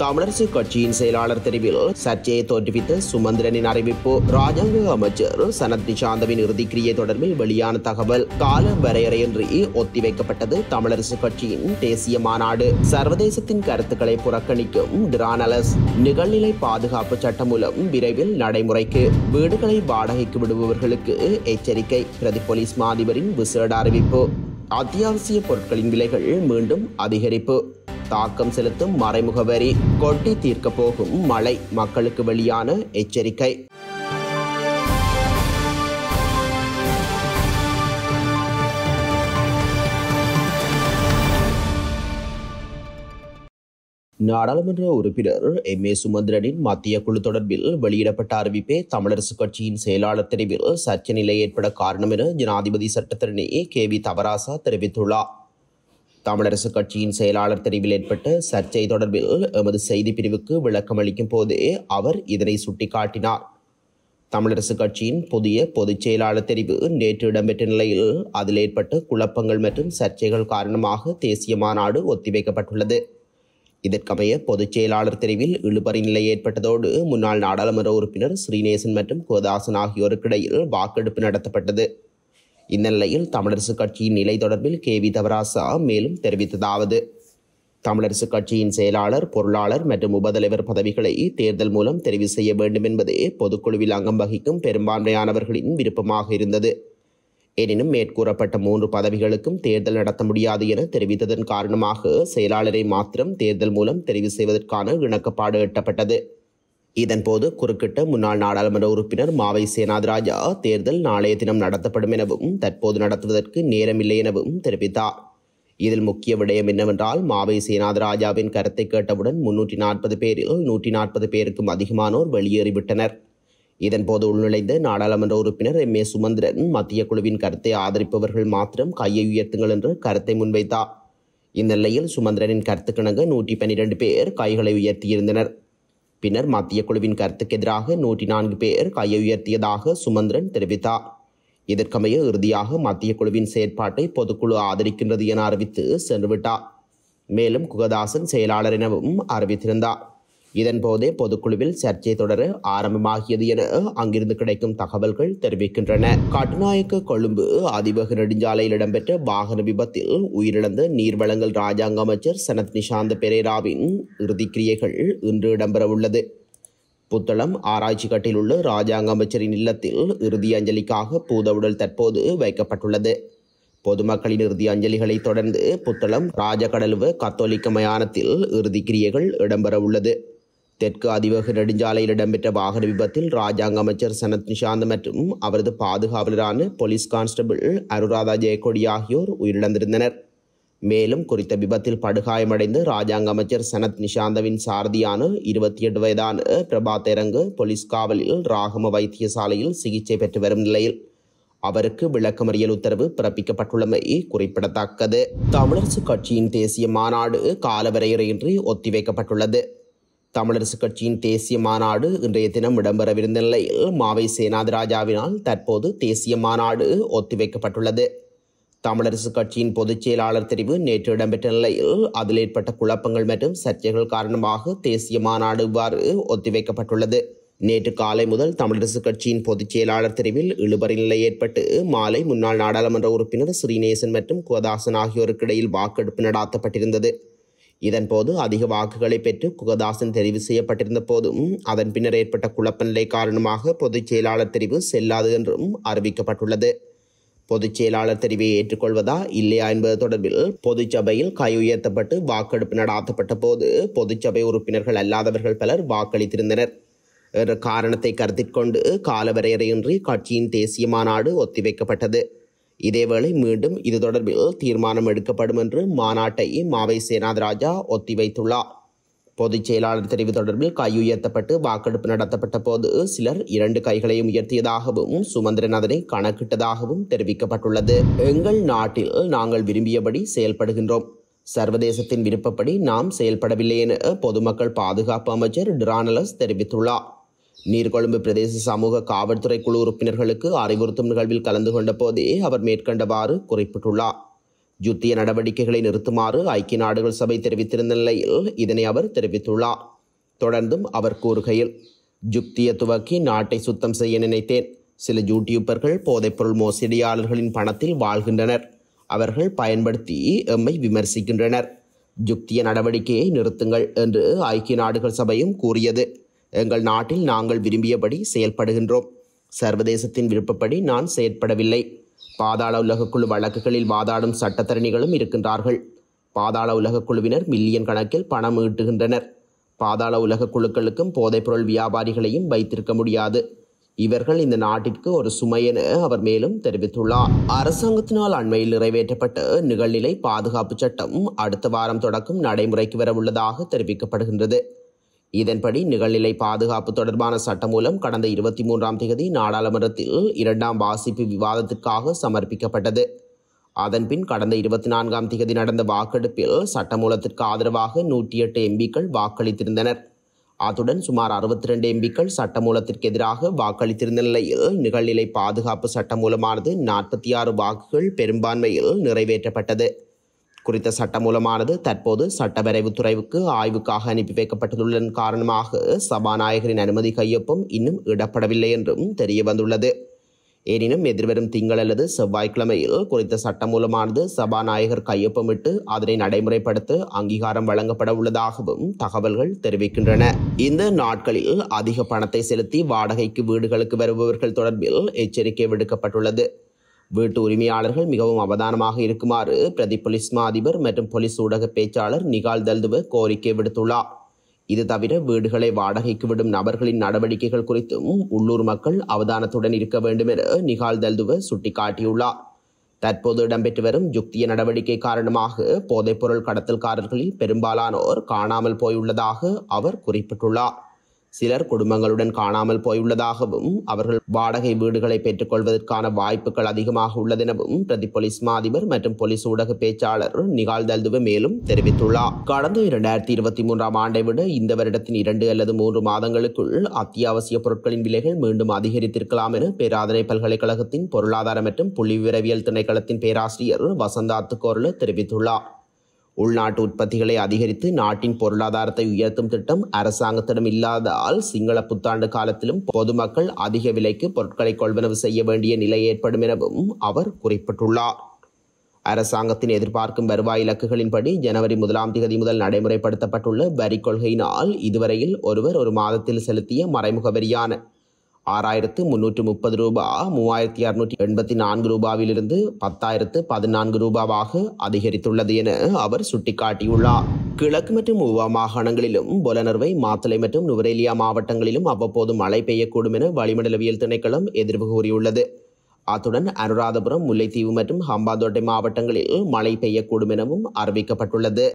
தமிழரசு கட்சியின் செயலாளர் தெரிவில் சர்ச்சையை தோற்றுவித்த சுமந்திரனின் அறிவிப்பு ராஜாங்க அமைச்சர் சனத் நிஷாந்தவின் இறுதிக்கிரியை தொடர்பில் வெளியான தகவல் கால வரையறையின்றி ஒத்திவைக்கப்பட்டது தமிழரசு கட்சியின் தேசிய மாநாடு சர்வதேசத்தின் கருத்துக்களை புறக்கணிக்கும் டிரானலஸ் நிகழ்நிலை பாதுகாப்பு சட்டம் மூலம் விரைவில் நடைமுறைக்கு வீடுகளை வாடகைக்கு விடுபவர்களுக்கு எச்சரிக்கை பிரதி போலீஸ் மாதிபரின் விசேட அறிவிப்பு அத்தியாவசிய பொருட்களின் விலைகள் மீண்டும் அதிகரிப்பு தாக்கம் செலுத்தும் மறைமுக வரி கொட்டி தீர்க்க போகும் மழை மக்களுக்கு வெளியான எச்சரிக்கை நாடாளுமன்ற உறுப்பினர் எம் ஏ சுமந்திரனின் மத்திய குழு தொடர்பில் வெளியிடப்பட்ட அறிவிப்பே தமிழரசுக் கட்சியின் செயலாளர் தெரிவில் சர்ச்சை நிலை ஏற்பட காரணம் என ஜனாதிபதி சட்டத்தரணி கே வி தவராசா தெரிவித்துள்ளார் தமிழரசு கட்சியின் செயலாளர் தெரிவில் ஏற்பட்ட சர்ச்சை தொடர்பில் எமது செய்தி பிரிவுக்கு விளக்கம் அளிக்கும் போதே அவர் இதனை சுட்டிக்காட்டினார் தமிழரசு கட்சியின் புதிய பொதுச் செயலாளர் தெரிவு நேற்று இடம்பெற்ற நிலையில் அதில் ஏற்பட்ட குழப்பங்கள் மற்றும் சர்ச்சைகள் காரணமாக தேசிய மாநாடு ஒத்திவைக்கப்பட்டுள்ளது இதற்கமைய பொதுச் செயலாளர் தெரிவில் இழுபறி நிலை ஏற்பட்டதோடு முன்னாள் நாடாளுமன்ற உறுப்பினர் ஸ்ரீநேசன் மற்றும் கோதாசன் ஆகியோருக்கிடையில் வாக்கெடுப்பு நடத்தப்பட்டது இந்நிலையில் தமிழரசுக் கட்சியின் நிலை தொடர்பில் கே வி தவராசா மேலும் தெரிவித்ததாவது தமிழரசுக் கட்சியின் செயலாளர் பொருளாளர் மற்றும் உபதலைவர் பதவிகளை தேர்தல் மூலம் தெரிவு செய்ய வேண்டும் என்பதே பொதுக்குழுவில் அங்கம் வகிக்கும் பெரும்பான்மையானவர்களின் விருப்பமாக இருந்தது எனினும் மேற்கூறப்பட்ட மூன்று பதவிகளுக்கும் தேர்தல் நடத்த முடியாது என தெரிவித்ததன் காரணமாக செயலாளரை மாத்திரம் தேர்தல் மூலம் தெரிவு செய்வதற்கான இணக்கப்பாடு எட்டப்பட்டது இதன்போது குறுக்கிட்ட முன்னாள் நாடாளுமன்ற உறுப்பினர் மாவை சேனாதிராஜா தேர்தல் நாளைய தினம் நடத்தப்படும் எனவும் தற்போது நடத்துவதற்கு நேரமில்லை எனவும் தெரிவித்தார் இதில் முக்கிய விடயம் என்னவென்றால் மாவை சேனாதிராஜாவின் கருத்தை கேட்டவுடன் முன்னூற்றி நாற்பது பேரில் நூற்றி நாற்பது பேருக்கும் அதிகமானோர் வெளியேறிவிட்டனர் இதன்போது உள்நுழைந்த நாடாளுமன்ற உறுப்பினர் எம் ஏ சுமந்திரன் மத்திய குழுவின் கருத்தை ஆதரிப்பவர்கள் மாத்திரம் கையை உயர்த்துங்கள் என்று கருத்தை முன்வைத்தார் இந்நிலையில் சுமந்திரனின் கருத்துக்கிணங்க நூற்றி பன்னிரண்டு பேர் கைகளை உயர்த்தியிருந்தனர் பின்னர் மத்திய குழுவின் கருத்துக்கு எதிராக நூற்றி நான்கு பேர் கையை உயர்த்தியதாக சுமந்திரன் தெரிவித்தார் இதற்கமைய இறுதியாக மத்திய குழுவின் செயற்பாட்டை பொதுக்குழு ஆதரிக்கின்றது என அறிவித்து சென்றுவிட்டார் மேலும் குகதாசன் செயலாளர் எனவும் அறிவித்திருந்தார் இதன்போதே பொதுக்குழுவில் சர்ச்சை தொடர ஆரம்பமாகியது என அங்கிருந்து கிடைக்கும் தகவல்கள் தெரிவிக்கின்றன கட்டுநாயக்க கொழும்பு அதிபக நெடுஞ்சாலையில் இடம்பெற்ற வாகன விபத்தில் உயிரிழந்த நீர்வளங்கள் ராஜாங்க அமைச்சர் சனத் நிஷாந்த பெரேராவின் இறுதிக்கிரியைகள் இன்று இடம்பெறவுள்ளது புத்தளம் ஆராய்ச்சி கட்டில் உள்ள ராஜாங்க அமைச்சரின் இல்லத்தில் இறுதி அஞ்சலிக்காக பூத உடல் தற்போது வைக்கப்பட்டுள்ளது பொதுமக்களின் இறுதி அஞ்சலிகளை தொடர்ந்து புத்தளம் ராஜகடலுவ கத்தோலிக்க மயானத்தில் இறுதி கிரியைகள் உள்ளது தெற்கு அதிவேக நெடுஞ்சாலையில் இடம்பெற்ற வாகன விபத்தில் ராஜாங்க அமைச்சர் சனத் நிஷாந்த் மற்றும் அவரது பாதுகாவலரான போலீஸ் கான்ஸ்டபிள் அருராதா ஜெயக்கொடி ஆகியோர் உயிரிழந்திருந்தனர் மேலும் குறித்த விபத்தில் படுகாயமடைந்து ராஜாங்க அமைச்சர் சனத் நிஷாந்தவின் சாரதியான இருபத்தி எட்டு வயதான பிரபாத் தெரங்கு போலீஸ் காவலில் ராகம வைத்தியசாலையில் சிகிச்சை பெற்று வரும் நிலையில் அவருக்கு விளக்கமறியல் உத்தரவு பிறப்பிக்கப்பட்டுள்ளமை குறிப்பிடத்தக்கது தமிழரசு கட்சியின் தேசிய மாநாடு காலவரையறையின்றி ஒத்திவைக்கப்பட்டுள்ளது தமிழரசு கட்சியின் தேசிய மாநாடு இன்றைய தினம் இடம்பெறவிருந்த நிலையில் மாவை சேனாதிராஜாவினால் தற்போது தேசிய மாநாடு ஒத்திவைக்கப்பட்டுள்ளது தமிழரசு கட்சியின் பொதுச் செயலாளர் தெரிவு நேற்று இடம்பெற்ற நிலையில் அதில் ஏற்பட்ட குழப்பங்கள் மற்றும் சர்ச்சைகள் காரணமாக தேசிய மாநாடு இவ்வாறு ஒத்திவைக்கப்பட்டுள்ளது நேற்று காலை முதல் தமிழரசு கட்சியின் பொதுச் செயலாளர் தெரிவில் இழுபறி நிலை ஏற்பட்டு மாலை முன்னாள் நாடாளுமன்ற உறுப்பினர் ஸ்ரீநேசன் மற்றும் குவதாசன் ஆகியோருக்கு இடையில் வாக்கெடுப்பு நடாத்தப்பட்டிருந்தது இதன்போது அதிக வாக்குகளை பெற்று குகதாசன் தெரிவு செய்யப்பட்டிருந்த போதும் அதன் பின்னர் ஏற்பட்ட குழப்பநிலை காரணமாக பொதுச் செயலாளர் தெரிவு செல்லாது என்றும் அறிவிக்கப்பட்டுள்ளது பொதுச் செயலாளர் தெரிவை ஏற்றுக்கொள்வதா இல்லையா என்பது தொடர்பில் பொதுச்சபையில் கை உயர்த்தப்பட்டு வாக்கெடுப்பு நடாத்தப்பட்ட போது பொதுச்சபை உறுப்பினர்கள் அல்லாதவர்கள் பலர் வாக்களித்திருந்தனர் என்ற காரணத்தை கருத்திற்கொண்டு காலவரையறையின்றி கட்சியின் தேசிய மாநாடு ஒத்திவைக்கப்பட்டது இதேவேளை மீண்டும் இது தொடர்பில் தீர்மானம் எடுக்கப்படும் என்று மாநாட்டை மாவை சேனாதராஜா ஒத்திவைத்துள்ளார் பொதுச் செயலாளர் தெரிவு தொடர்பில் கை உயர்த்தப்பட்டு வாக்கெடுப்பு நடத்தப்பட்ட போது சிலர் இரண்டு கைகளையும் உயர்த்தியதாகவும் சுமந்திரன் அதனை கணக்கிட்டதாகவும் தெரிவிக்கப்பட்டுள்ளது எங்கள் நாட்டில் நாங்கள் விரும்பியபடி செயல்படுகின்றோம் சர்வதேசத்தின் விருப்பப்படி நாம் செயல்படவில்லை என பொதுமக்கள் பாதுகாப்பு அமைச்சர் டிரானலஸ் தெரிவித்துள்ளார் நீர்கொழும்பு பிரதேச சமூக காவல்துறை குழு உறுப்பினர்களுக்கு அறிவுறுத்தும் நிகழ்வில் கலந்து கொண்ட போதே அவர் மேற்கண்டவாறு குறிப்பிட்டுள்ளார் யுத்திய நடவடிக்கைகளை நிறுத்துமாறு ஐக்கிய நாடுகள் சபை தெரிவித்திருந்த நிலையில் இதனை அவர் தெரிவித்துள்ளார் தொடர்ந்தும் அவர் கூறுகையில் ஜுக்திய துவக்கி நாட்டை சுத்தம் செய்ய நினைத்தேன் சில யூடியூபர்கள் போதைப்பொருள் மோசடியாளர்களின் பணத்தில் வாழ்கின்றனர் அவர்கள் பயன்படுத்தி எம்மை விமர்சிக்கின்றனர் ஜுக்திய நடவடிக்கையை நிறுத்துங்கள் என்று ஐக்கிய நாடுகள் சபையும் கூறியது எங்கள் நாட்டில் நாங்கள் விரும்பியபடி செயல்படுகின்றோம் சர்வதேசத்தின் விருப்பப்படி நான் செயற்படவில்லை பாதாள உலகக்குழு வழக்குகளில் வாதாடும் சட்டத்தரணிகளும் இருக்கின்றார்கள் பாதாள உலகக்குழுவினர் மில்லியன் கணக்கில் பணம் ஈட்டுகின்றனர் பாதாள உலக குழுக்களுக்கும் போதைப்பொருள் வியாபாரிகளையும் வைத்திருக்க முடியாது இவர்கள் இந்த நாட்டிற்கு ஒரு சுமை என அவர் மேலும் தெரிவித்துள்ளார் அரசாங்கத்தினால் அண்மையில் நிறைவேற்றப்பட்ட நிகழ்நிலை பாதுகாப்பு சட்டம் அடுத்த வாரம் தொடக்கம் நடைமுறைக்கு வரவுள்ளதாக தெரிவிக்கப்படுகின்றது இதன்படி நிகழ்நிலை பாதுகாப்பு தொடர்பான மூலம் கடந்த இருபத்தி மூன்றாம் தேதி நாடாளுமன்றத்தில் இரண்டாம் வாசிப்பு விவாதத்திற்காக சமர்ப்பிக்கப்பட்டது அதன்பின் கடந்த இருபத்தி நான்காம் தேதி நடந்த வாக்கெடுப்பில் சட்டமூலத்திற்கு ஆதரவாக நூற்றி எட்டு எம்பிக்கள் வாக்களித்திருந்தனர் அத்துடன் சுமார் அறுபத்தி ரெண்டு எம்பிக்கள் சட்டமூலத்திற்கு எதிராக வாக்களித்திருந்த நிலையில் நிகழ்நிலை பாதுகாப்பு சட்டமூலமானது நாற்பத்தி ஆறு வாக்குகள் பெரும்பான்மையில் நிறைவேற்றப்பட்டது குறித்த சட்டமூலமானது தற்போது துறைவுக்கு ஆய்வுக்காக அனுப்பி வைக்கப்பட்டுள்ளதன் காரணமாக சபாநாயகரின் அனுமதி கையொப்பம் இன்னும் இடப்படவில்லை என்றும் தெரிய வந்துள்ளது எனினும் எதிர்வரும் திங்கள் அல்லது செவ்வாய்க்கிழமையில் குறித்த சட்டமூலமானது சபாநாயகர் கையொப்பமிட்டு அதனை நடைமுறைப்படுத்த அங்கீகாரம் வழங்கப்பட உள்ளதாகவும் தகவல்கள் தெரிவிக்கின்றன இந்த நாட்களில் அதிக பணத்தை செலுத்தி வாடகைக்கு வீடுகளுக்கு வருபவர்கள் தொடர்பில் எச்சரிக்கை விடுக்கப்பட்டுள்ளது வீட்டு உரிமையாளர்கள் மிகவும் அவதானமாக இருக்குமாறு பிரதி போலீஸ் அதிபர் மற்றும் போலீஸ் ஊடக பேச்சாளர் நிகால் தல்துவ கோரிக்கை விடுத்துள்ளார் இது தவிர வீடுகளை வாடகைக்கு விடும் நபர்களின் நடவடிக்கைகள் குறித்தும் உள்ளூர் மக்கள் அவதானத்துடன் இருக்க வேண்டும் என நிகால் தல்துவ சுட்டிக்காட்டியுள்ளார் தற்போது இடம்பெற்று வரும் யுக்திய நடவடிக்கை காரணமாக போதைப்பொருள் கடத்தல்காரர்களில் பெரும்பாலானோர் காணாமல் போயுள்ளதாக அவர் குறிப்பிட்டுள்ளார் சிலர் குடும்பங்களுடன் காணாமல் போயுள்ளதாகவும் அவர்கள் வாடகை வீடுகளை பெற்றுக்கொள்வதற்கான வாய்ப்புகள் அதிகமாக உள்ளதெனவும் பிரதி போலீஸ் மாதிபர் மற்றும் போலீஸ் ஊடக பேச்சாளர் நிகால் தல்துவ மேலும் தெரிவித்துள்ளார் கடந்த இரண்டாயிரத்தி இருபத்தி மூன்றாம் ஆண்டை விட இந்த வருடத்தின் இரண்டு அல்லது மூன்று மாதங்களுக்குள் அத்தியாவசிய பொருட்களின் விலைகள் மீண்டும் அதிகரித்திருக்கலாம் என பேராதனை பல்கலைக்கழகத்தின் பொருளாதார மற்றும் புள்ளி விவரவியல் திணைக்களத்தின் பேராசிரியர் வசந்தா அத்துக்கோரலு தெரிவித்துள்ளார் உள்நாட்டு உற்பத்திகளை அதிகரித்து நாட்டின் பொருளாதாரத்தை உயர்த்தும் திட்டம் அரசாங்கத்திடம் இல்லாதால் சிங்கள புத்தாண்டு காலத்திலும் பொதுமக்கள் அதிக விலைக்கு பொருட்களை கொள்வனவு செய்ய வேண்டிய நிலை ஏற்படும் எனவும் அவர் குறிப்பிட்டுள்ளார் அரசாங்கத்தின் எதிர்பார்க்கும் வருவாய் இலக்குகளின்படி ஜனவரி முதலாம் தேதி முதல் நடைமுறைப்படுத்தப்பட்டுள்ள வரி கொள்கையினால் இதுவரையில் ஒருவர் ஒரு மாதத்தில் செலுத்திய மறைமுக வரியான ஆறாயிரத்து முன்னூற்று முப்பது ரூபா மூவாயிரத்தி அறுநூற்றி எண்பத்தி நான்கு ரூபாவிலிருந்து பத்தாயிரத்து பதினான்கு ரூபாவாக அதிகரித்துள்ளது என அவர் சுட்டிக்காட்டியுள்ளார் கிழக்கு மற்றும் உவா மாகாணங்களிலும் பொலனர்வை மாத்தலை மற்றும் நுவரேலியா மாவட்டங்களிலும் அவ்வப்போது மழை பெய்யக்கூடும் என வளிமண்டலவியல் திணைக்களம் எதிர்ப்பு கூறியுள்ளது அத்துடன் அனுராதபுரம் முல்லைத்தீவு மற்றும் ஹம்பாந்தோட்டை மாவட்டங்களில் மழை பெய்யக்கூடும் எனவும் அறிவிக்கப்பட்டுள்ளது